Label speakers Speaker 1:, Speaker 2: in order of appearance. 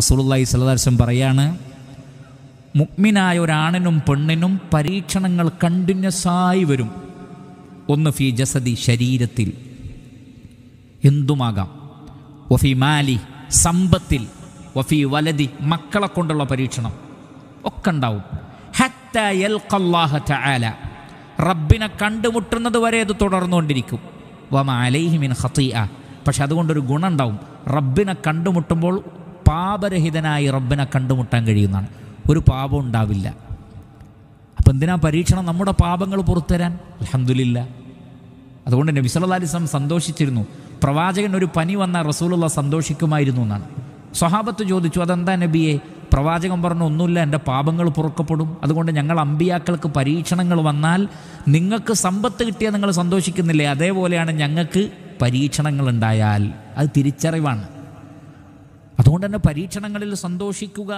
Speaker 1: റസൂലുള്ളാഹി സ്വലാസ്വം പറയാണ് ഒരു ഒരാണിനും പെണ്ണിനും പരീക്ഷണങ്ങൾ കണ്ടിന്യൂസ് ആയി വരും ഒന്ന് ഫി ജസദി ശരീരത്തിൽ എന്തുമാകാം വഫി മാലി സമ്പത്തിൽ വഫി വലതി മക്കളെ കൊണ്ടുള്ള പരീക്ഷണം ഒക്കെ ഉണ്ടാവും റബ്ബിനെ കണ്ടുമുട്ടുന്നത് വരെ അത് തുടർന്നുകൊണ്ടിരിക്കും വമ അലൈഹിമിൻ ഹത്തീ പക്ഷെ അതുകൊണ്ടൊരു ഗുണം ഉണ്ടാവും റബ്ബിനെ കണ്ടുമുട്ടുമ്പോൾ പാപരഹിതനായി റബ്ബിനെ കണ്ടുമുട്ടാൻ കഴിയുന്നതാണ് ഒരു പാപം ഉണ്ടാവില്ല അപ്പം എന്തിനാ പരീക്ഷണം നമ്മുടെ പാപങ്ങൾ പുറത്തുതരാൻ അലഹമില്ല അതുകൊണ്ട് നബി സല്ലാ അലിസ്ലാം സന്തോഷിച്ചിരുന്നു പ്രവാചകൻ ഒരു പനി വന്ന റസൂലുള്ള സന്തോഷിക്കുമായിരുന്നു എന്നാണ് സ്വഹാബത്ത് ചോദിച്ചു അതെന്താ നബിയെ പ്രവാചകൻ പറഞ്ഞു ഒന്നുമില്ല എൻ്റെ പാപങ്ങൾ പുറക്കപ്പെടും അതുകൊണ്ട് ഞങ്ങൾ അമ്പിയാക്കൾക്ക് പരീക്ഷണങ്ങൾ വന്നാൽ നിങ്ങൾക്ക് സമ്പത്ത് കിട്ടിയാൽ നിങ്ങൾ സന്തോഷിക്കുന്നില്ലേ അതേപോലെയാണ് ഞങ്ങൾക്ക് പരീക്ഷണങ്ങൾ ഉണ്ടായാൽ അത് തിരിച്ചറിവാണ്
Speaker 2: അതുകൊണ്ട് തന്നെ പരീക്ഷണങ്ങളിൽ സന്തോഷിക്കുക